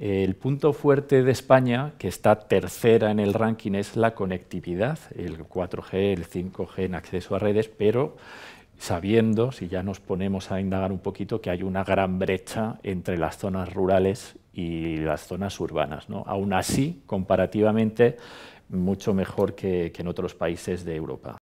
El punto fuerte de España, que está tercera en el ranking, es la conectividad, el 4G, el 5G en acceso a redes, pero sabiendo, si ya nos ponemos a indagar un poquito, que hay una gran brecha entre las zonas rurales y las zonas urbanas. ¿no? Aún así, comparativamente, mucho mejor que en otros países de Europa.